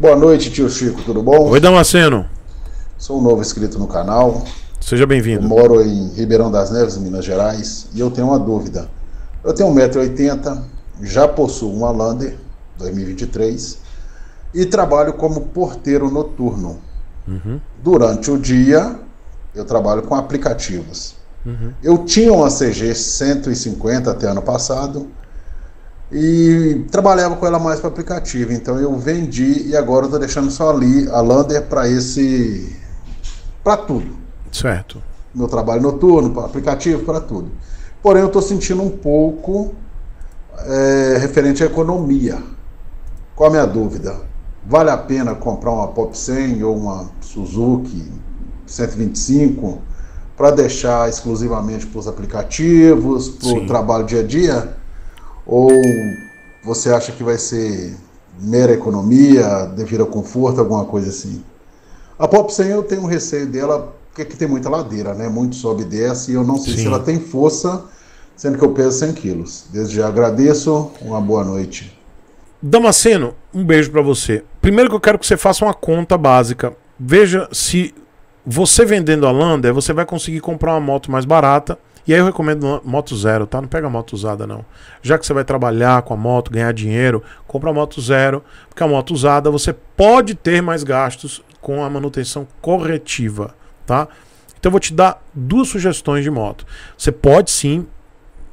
Boa noite, tio Chico, tudo bom? Oi, Damasceno. Sou um novo inscrito no canal. Seja bem-vindo. Moro em Ribeirão das Neves, Minas Gerais, e eu tenho uma dúvida. Eu tenho 1,80m, já possuo uma Lander 2023 e trabalho como porteiro noturno. Uhum. Durante o dia, eu trabalho com aplicativos. Uhum. Eu tinha uma CG 150 até ano passado e trabalhava com ela mais para aplicativo. Então eu vendi e agora estou deixando só ali a Lander para esse para tudo. Certo. Meu trabalho noturno, para aplicativo, para tudo. Porém eu estou sentindo um pouco é, referente à economia. Qual a minha dúvida? Vale a pena comprar uma Pop 100 ou uma Suzuki 125 para deixar exclusivamente para os aplicativos, para o trabalho dia a dia? Ou você acha que vai ser mera economia, devido ao conforto, alguma coisa assim? A Pop 100 eu tenho um receio dela, porque aqui tem muita ladeira, né? Muito sobe e desce, e eu não sei Sim. se ela tem força, sendo que eu peso 100 quilos. Desde já agradeço, uma boa noite. Damasceno, um beijo para você. Primeiro que eu quero que você faça uma conta básica. Veja se você vendendo a Lander, você vai conseguir comprar uma moto mais barata e aí eu recomendo moto zero, tá? Não pega moto usada, não. Já que você vai trabalhar com a moto, ganhar dinheiro, compra a moto zero, porque a moto usada você pode ter mais gastos com a manutenção corretiva, tá? Então eu vou te dar duas sugestões de moto. Você pode sim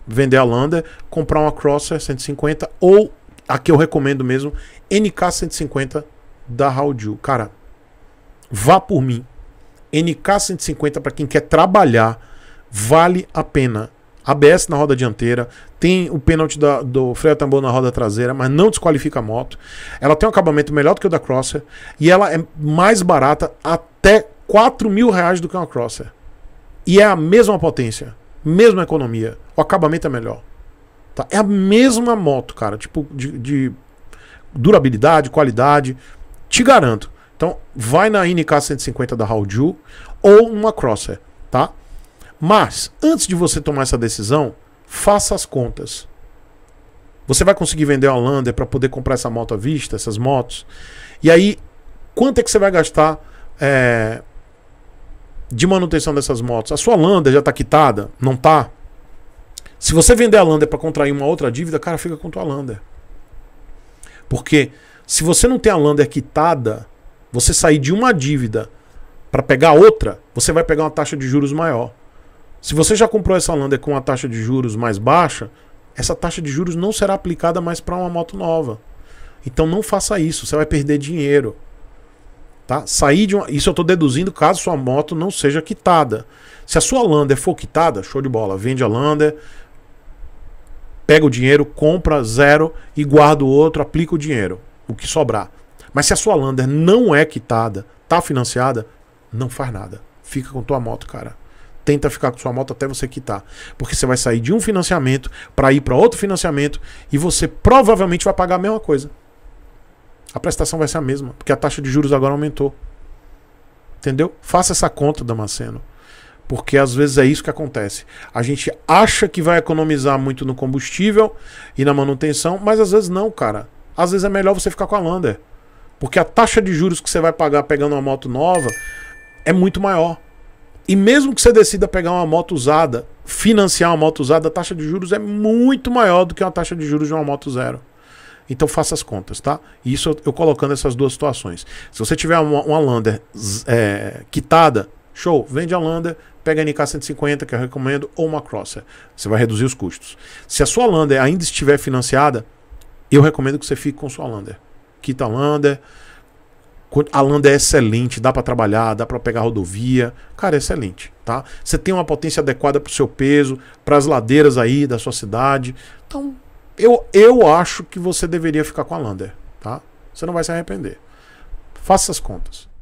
vender a Lander, comprar uma Crosser 150 ou a que eu recomendo mesmo, NK 150 da Raudil. Cara, vá por mim. NK 150 para quem quer trabalhar vale a pena. ABS na roda dianteira, tem o pênalti da, do freio tambor na roda traseira, mas não desqualifica a moto. Ela tem um acabamento melhor do que o da Crosser e ela é mais barata até 4 mil reais do que uma Crosser. E é a mesma potência, mesma economia. O acabamento é melhor. Tá? É a mesma moto, cara. Tipo, de, de durabilidade, qualidade. Te garanto. Então, vai na NK 150 da Hauju ou uma Crosser, tá? Mas, antes de você tomar essa decisão, faça as contas. Você vai conseguir vender a Lander para poder comprar essa moto à vista, essas motos? E aí, quanto é que você vai gastar é, de manutenção dessas motos? A sua Lander já está quitada? Não está? Se você vender a Lander para contrair uma outra dívida, cara, fica com a tua Lander. Porque se você não tem a Lander quitada, você sair de uma dívida para pegar outra, você vai pegar uma taxa de juros maior. Se você já comprou essa Lander com a taxa de juros mais baixa, essa taxa de juros não será aplicada mais para uma moto nova. Então não faça isso, você vai perder dinheiro. Tá? Sair de uma... Isso eu estou deduzindo caso sua moto não seja quitada. Se a sua Lander for quitada, show de bola, vende a Lander, pega o dinheiro, compra zero e guarda o outro, aplica o dinheiro, o que sobrar. Mas se a sua Lander não é quitada, tá financiada, não faz nada. Fica com tua moto, cara tenta ficar com sua moto até você quitar, porque você vai sair de um financiamento para ir para outro financiamento e você provavelmente vai pagar a mesma coisa. A prestação vai ser a mesma, porque a taxa de juros agora aumentou. Entendeu? Faça essa conta, Damasceno. Porque às vezes é isso que acontece. A gente acha que vai economizar muito no combustível e na manutenção, mas às vezes não, cara. Às vezes é melhor você ficar com a Lander. Porque a taxa de juros que você vai pagar pegando uma moto nova é muito maior. E mesmo que você decida pegar uma moto usada, financiar uma moto usada, a taxa de juros é muito maior do que a taxa de juros de uma moto zero. Então faça as contas, tá? Isso eu, colocando essas duas situações. Se você tiver uma, uma Lander é, quitada, show, vende a Lander, pega a NK 150 que eu recomendo ou uma Crosser. Você vai reduzir os custos. Se a sua Lander ainda estiver financiada, eu recomendo que você fique com sua Lander. Quita a Lander, a Landa é excelente, dá para trabalhar, dá para pegar rodovia. Cara, é excelente, tá? Você tem uma potência adequada para o seu peso, para as ladeiras aí da sua cidade. Então, eu, eu acho que você deveria ficar com a Lander, tá? Você não vai se arrepender. Faça as contas.